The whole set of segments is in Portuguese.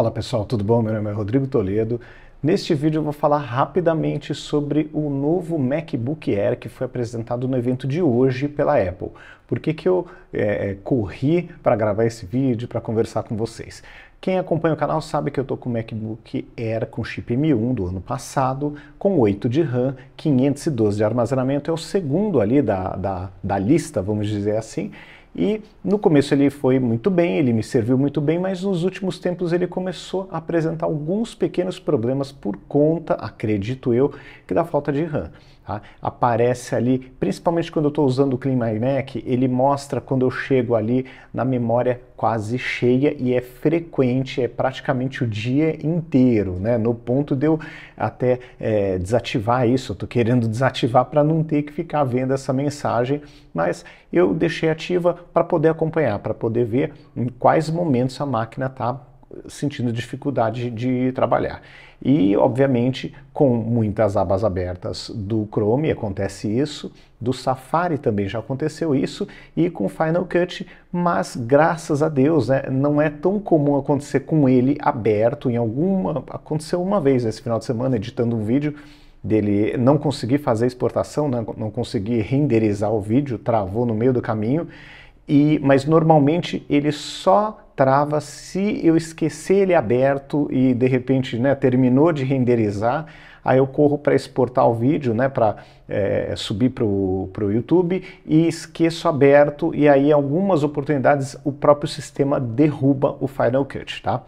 Fala pessoal, tudo bom? Meu nome é Rodrigo Toledo. Neste vídeo eu vou falar rapidamente sobre o novo MacBook Air que foi apresentado no evento de hoje pela Apple. Por que, que eu é, é corri para gravar esse vídeo, para conversar com vocês? Quem acompanha o canal sabe que eu estou com o MacBook Air com chip M1 do ano passado, com 8 de RAM, 512 de armazenamento, é o segundo ali da, da, da lista, vamos dizer assim, e no começo ele foi muito bem, ele me serviu muito bem, mas nos últimos tempos ele começou a apresentar alguns pequenos problemas por conta, acredito eu, que da falta de RAM. Tá? Aparece ali, principalmente quando eu estou usando o Clean My Mac, ele mostra quando eu chego ali na memória quase cheia e é frequente, é praticamente o dia inteiro, né? No ponto de eu até é, desativar isso, estou querendo desativar para não ter que ficar vendo essa mensagem, mas eu deixei ativa para poder acompanhar, para poder ver em quais momentos a máquina está sentindo dificuldade de trabalhar. E, obviamente, com muitas abas abertas do Chrome acontece isso, do Safari também já aconteceu isso, e com Final Cut, mas graças a Deus, né, não é tão comum acontecer com ele aberto em alguma. Aconteceu uma vez nesse final de semana, editando um vídeo dele não conseguir fazer exportação, não, né, não conseguir renderizar o vídeo, travou no meio do caminho. E, mas normalmente ele só trava se eu esquecer ele aberto e de repente né, terminou de renderizar, aí eu corro para exportar o vídeo, né, para é, eh, subir para o YouTube e esqueço aberto e aí algumas oportunidades o próprio sistema derruba o Final Cut, tá?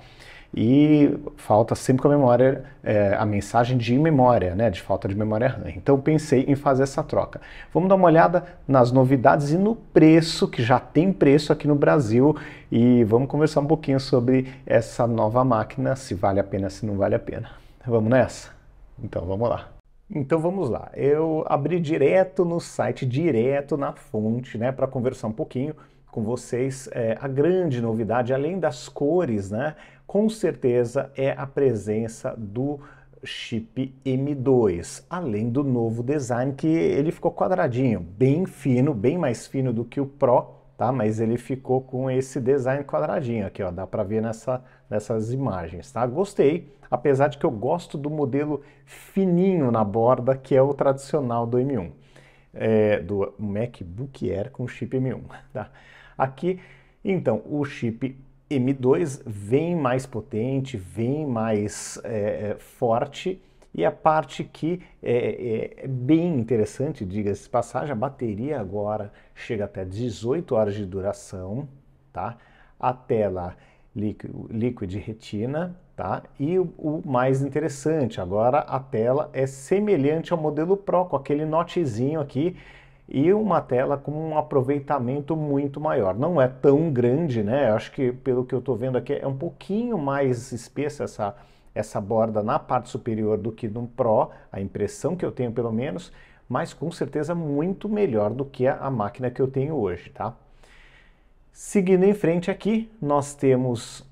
e falta sempre com a memória, é, a mensagem de memória, né, de falta de memória RAM. Então pensei em fazer essa troca. Vamos dar uma olhada nas novidades e no preço, que já tem preço aqui no Brasil, e vamos conversar um pouquinho sobre essa nova máquina, se vale a pena, se não vale a pena. Vamos nessa? Então vamos lá. Então vamos lá. Eu abri direto no site, direto na fonte, né, para conversar um pouquinho com vocês é, a grande novidade, além das cores, né? com certeza é a presença do chip M2, além do novo design que ele ficou quadradinho, bem fino, bem mais fino do que o Pro, tá? Mas ele ficou com esse design quadradinho aqui, ó, dá para ver nessa, nessas imagens, tá? Gostei, apesar de que eu gosto do modelo fininho na borda, que é o tradicional do M1, é, do MacBook Air com chip M1, tá? Aqui, então, o chip M2 vem mais potente, vem mais é, é, forte, e a parte que é, é, é bem interessante, diga-se passagem, a bateria agora chega até 18 horas de duração, tá? A tela de retina, tá? E o, o, mais interessante, agora a tela é semelhante ao modelo Pro, com aquele notezinho aqui e uma tela com um aproveitamento muito maior. Não é tão grande, né? Acho que pelo que eu estou vendo aqui é um pouquinho mais espessa essa, essa borda na parte superior do que no Pro, a impressão que eu tenho pelo menos, mas com certeza muito melhor do que a, a máquina que eu tenho hoje, tá? Seguindo em frente aqui, nós temos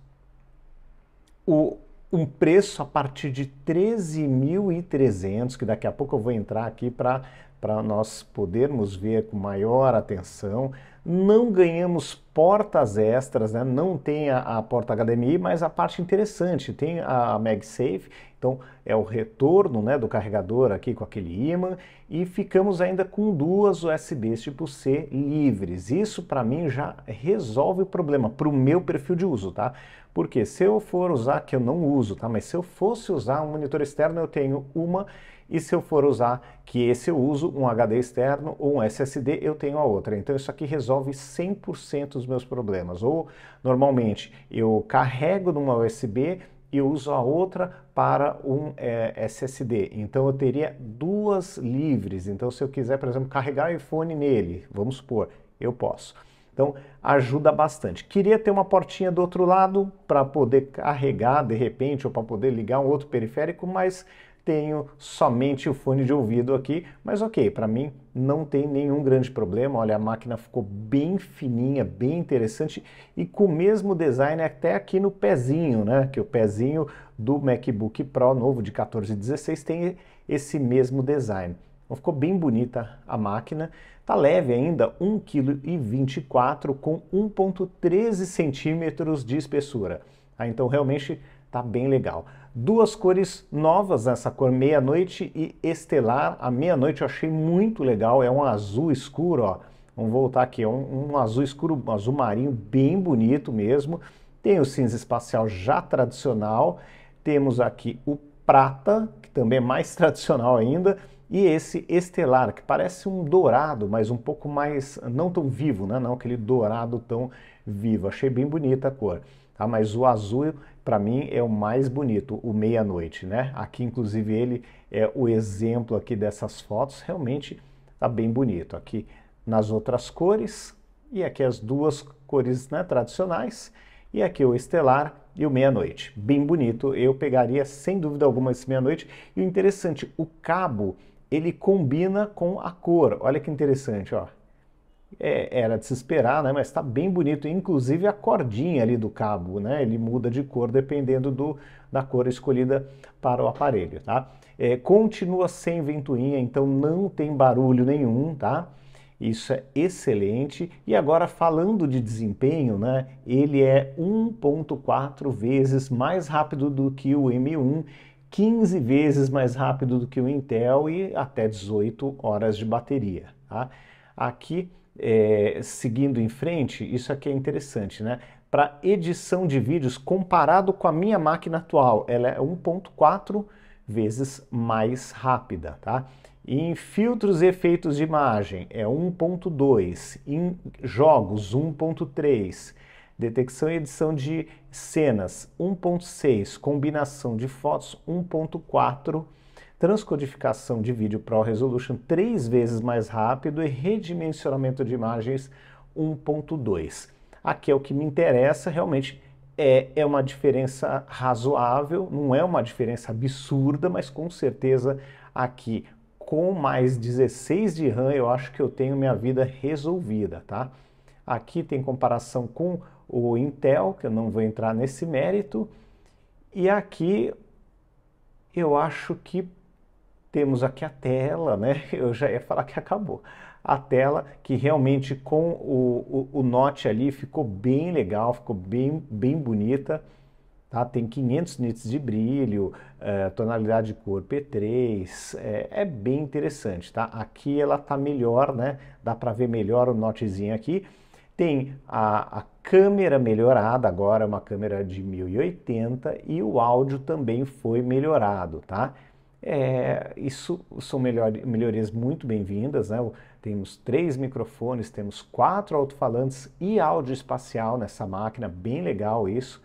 o um preço a partir de 13.300, que daqui a pouco eu vou entrar aqui para para nós podermos ver com maior atenção. Não ganhamos portas extras, né? não tem a, a, porta HDMI, mas a parte interessante, tem a, a MagSafe, então é o retorno né, do carregador aqui com aquele ímã e ficamos ainda com duas USBs tipo C livres. Isso para mim já resolve o problema para o meu perfil de uso, tá? Porque se eu for usar, que eu não uso, tá? Mas se eu fosse usar um monitor externo, eu tenho uma e se eu for usar, que esse eu uso, um HD externo ou um SSD, eu tenho a outra. Então isso aqui resolve 100% dos meus problemas. Ou, normalmente, eu carrego numa USB e uso a outra para um é, eh, SSD. Então eu teria duas livres. Então se eu quiser, por exemplo, carregar o iPhone nele, vamos supor, eu posso. Então ajuda bastante. Queria ter uma portinha do outro lado para poder carregar de repente ou para poder ligar um outro periférico, mas tenho somente o fone de ouvido aqui, mas ok, para mim não tem nenhum grande problema. Olha, a máquina ficou bem fininha, bem interessante e com o mesmo design até aqui no pezinho, né? Que o pezinho do MacBook Pro novo de 14 e 16 tem esse mesmo design. Então ficou bem bonita a máquina. Tá leve ainda, 1,24 kg com 1,13 centímetros de espessura. Ah, então realmente tá bem legal. Duas cores novas nessa cor meia-noite e estelar. A meia-noite eu achei muito legal, é um azul escuro, ó. Vamos voltar aqui, é um, um azul escuro, um azul marinho bem bonito mesmo. Tem o cinza espacial já tradicional, temos aqui o prata, que também é mais tradicional ainda, e esse estelar, que parece um dourado, mas um pouco mais, não tão vivo, né? não aquele dourado tão vivo. Achei bem bonita a cor, tá? mas o azul para mim é o mais bonito, o meia-noite, né? Aqui, inclusive, ele é o exemplo aqui dessas fotos, realmente tá bem bonito. Aqui nas outras cores e aqui as duas cores né, tradicionais e aqui o estelar e o meia-noite. Bem bonito, eu pegaria sem dúvida alguma esse meia-noite. E o interessante, o cabo, ele combina com a cor. Olha que interessante, ó. É, era de se esperar, né? Mas está bem bonito, inclusive a cordinha ali do cabo, né? Ele muda de cor dependendo do, da cor escolhida para o aparelho, tá? É, continua sem ventoinha, então não tem barulho nenhum, tá? Isso é excelente. E agora falando de desempenho, né? Ele é 1.4 vezes mais rápido do que o M1 15 vezes mais rápido do que o Intel e até 18 horas de bateria. Tá? Aqui é, seguindo em frente, isso aqui é interessante, né? Para edição de vídeos comparado com a minha máquina atual, ela é 1.4 vezes mais rápida, tá? Em filtros e efeitos de imagem é 1.2, em jogos 1.3, detecção e edição de cenas 1.6, combinação de fotos 1.4 transcodificação de vídeo Pro Resolution três vezes mais rápido e redimensionamento de imagens 1.2. Aqui é o que me interessa, realmente é, é uma diferença razoável, não é uma diferença absurda, mas com certeza aqui com mais 16 de RAM eu acho que eu tenho minha vida resolvida, tá? Aqui tem comparação com o Intel, que eu não vou entrar nesse mérito, e aqui eu acho que temos aqui a tela, né? Eu já ia falar que acabou. A tela que realmente com o, o, o note ali ficou bem legal, ficou bem, bem bonita. Tá? Tem 500 nits de brilho, é, tonalidade de cor P3, é, eh, é, bem interessante, tá? Aqui ela tá melhor, né? Dá para ver melhor o notezinho aqui. Tem a, a, câmera melhorada, agora uma câmera de 1080 e o áudio também foi melhorado, tá? É, isso são melhor, melhorias muito bem-vindas, né? Temos três microfones, temos quatro alto-falantes e áudio espacial nessa máquina, bem legal isso.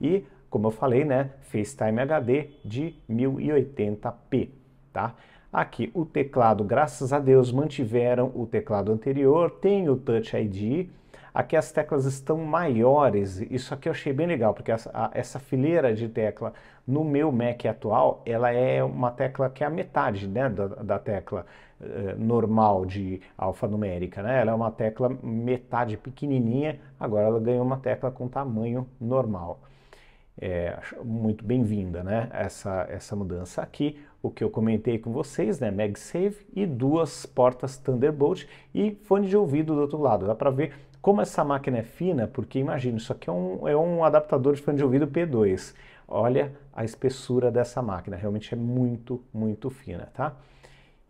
E, como eu falei, né? FaceTime HD de 1080p, tá? Aqui o teclado, graças a Deus, mantiveram o teclado anterior, tem o Touch ID, Aqui as teclas estão maiores, isso aqui eu achei bem legal, porque essa, a, essa fileira de tecla no meu Mac atual, ela é uma tecla que é a metade né, da, da tecla eh, normal de alfanumérica, né? Ela é uma tecla metade pequenininha, agora ela ganhou uma tecla com tamanho normal. É, muito bem-vinda, né? Essa, essa mudança aqui, o que eu comentei com vocês, né? MagSafe e duas portas Thunderbolt e fone de ouvido do outro lado. Dá para ver como essa máquina é fina, porque imagina, isso aqui é um, é um adaptador de fone de ouvido P2. Olha a espessura dessa máquina, realmente é muito, muito fina, tá?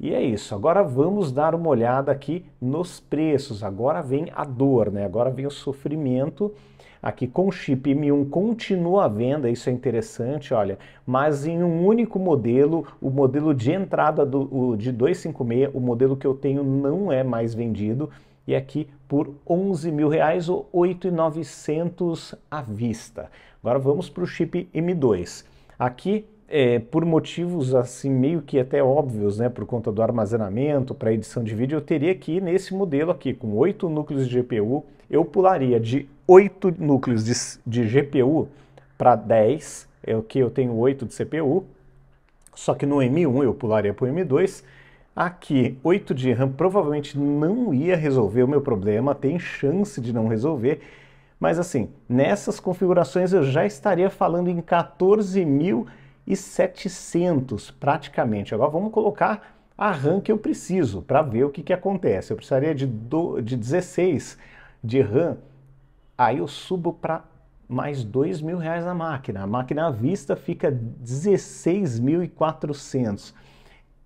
E é isso. Agora vamos dar uma olhada aqui nos preços. Agora vem a dor, né? Agora vem o sofrimento. Aqui com chip M1 continua a venda, isso é interessante, olha, mas em um único modelo, o modelo de entrada do, o, de 256, o modelo que eu tenho não é mais vendido, e aqui por 11 mil reais ou 8,900 à vista. Agora vamos para o chip M2. Aqui é, por motivos assim meio que até óbvios, né, por conta do armazenamento, para edição de vídeo, eu teria que ir nesse modelo aqui, com 8 núcleos de GPU, eu pularia de 8 núcleos de, de GPU para 10, é o que eu tenho 8 de CPU, só que no M1 eu pularia para o M2, aqui 8 de RAM provavelmente não ia resolver o meu problema, tem chance de não resolver, mas assim, nessas configurações eu já estaria falando em 14 mil e 700 praticamente. Agora vamos colocar a RAM que eu preciso para ver o que, que acontece. Eu precisaria de, do, de 16 de RAM, aí eu subo para mais dois mil reais na máquina. A máquina à vista fica 16.400.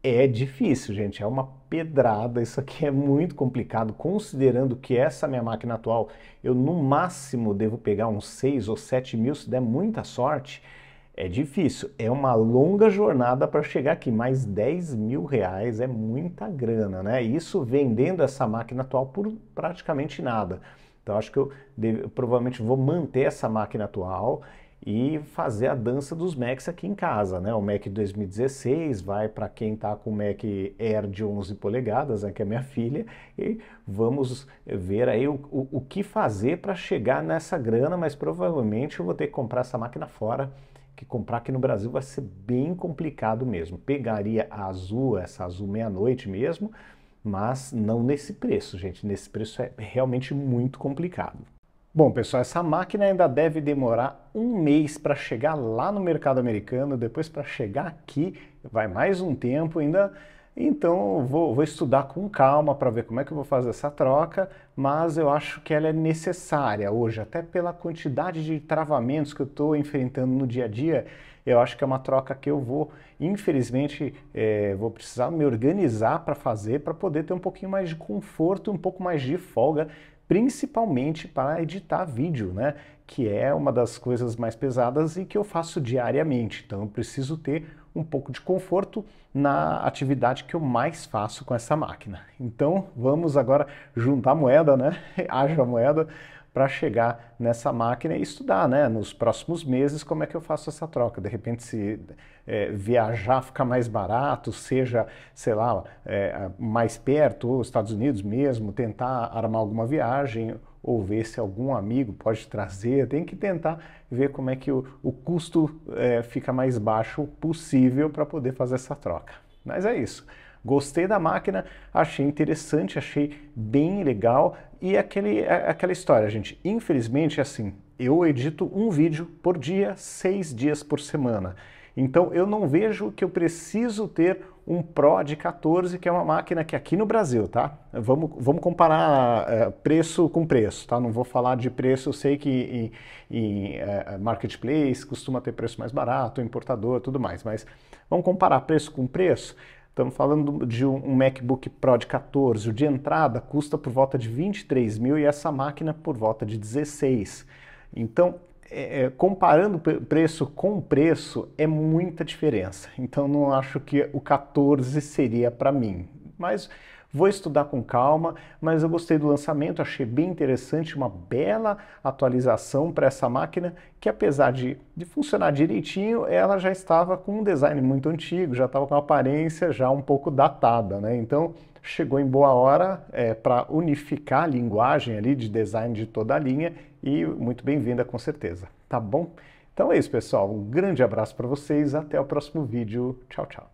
É difícil, gente, é uma pedrada. Isso aqui é muito complicado, considerando que essa minha máquina atual eu no máximo devo pegar uns 6 ou 7 mil, se der muita sorte. É difícil, é uma longa jornada para chegar aqui, mais 10 mil reais é muita grana, né? Isso vendendo essa máquina atual por praticamente nada. Então acho que eu, deve, eu provavelmente vou manter essa máquina atual e fazer a dança dos Macs aqui em casa, né? O Mac 2016 vai para quem tá com o Mac Air de 11 polegadas, né, que é minha filha, e vamos ver aí o, o, o que fazer para chegar nessa grana, mas provavelmente eu vou ter que comprar essa máquina fora que comprar aqui no Brasil vai ser bem complicado mesmo. Pegaria a azul, essa azul meia-noite mesmo, mas não nesse preço, gente. Nesse preço é realmente muito complicado. Bom, pessoal, essa máquina ainda deve demorar um mês para chegar lá no mercado americano, depois para chegar aqui vai mais um tempo ainda. Então, vou, vou estudar com calma para ver como é que eu vou fazer essa troca, mas eu acho que ela é necessária hoje, até pela quantidade de travamentos que eu estou enfrentando no dia a dia. Eu acho que é uma troca que eu vou, infelizmente, é, vou precisar me organizar para fazer, para poder ter um pouquinho mais de conforto, um pouco mais de folga, principalmente para editar vídeo, né? Que é uma das coisas mais pesadas e que eu faço diariamente. Então eu preciso ter um pouco de conforto na atividade que eu mais faço com essa máquina. Então vamos agora juntar moeda, né? Haja moeda para chegar nessa máquina e estudar, né? Nos próximos meses, como é que eu faço essa troca? De repente, se é, viajar fica mais barato, seja, sei lá, é, mais perto, ou Estados Unidos mesmo, tentar armar alguma viagem ou ver se algum amigo pode trazer, tem que tentar ver como é que o, o custo é, fica mais baixo possível para poder fazer essa troca. Mas é isso. Gostei da máquina, achei interessante, achei bem legal. E aquele, aquela história, gente. Infelizmente, assim, eu edito um vídeo por dia, seis dias por semana. Então eu não vejo que eu preciso ter um Pro de 14, que é uma máquina que é aqui no Brasil, tá? Vamos, vamos comparar é, preço com preço, tá? Não vou falar de preço, eu sei que em, em é, marketplace costuma ter preço mais barato, importador, tudo mais, mas vamos comparar preço com preço? Estamos falando de um MacBook Pro de 14, o de entrada custa por volta de 23 mil e essa máquina por volta de 16. Então, é, é comparando preço com preço, é muita diferença. Então, não acho que o 14 seria para mim. Mas Vou estudar com calma, mas eu gostei do lançamento, achei bem interessante, uma bela atualização para essa máquina que apesar de, de funcionar direitinho, ela já estava com um design muito antigo, já estava com uma aparência já um pouco datada, né? Então chegou em boa hora é, para unificar a linguagem ali de design de toda a linha e muito bem-vinda com certeza, tá bom? Então é isso, pessoal. Um grande abraço para vocês. Até o próximo vídeo. Tchau, tchau.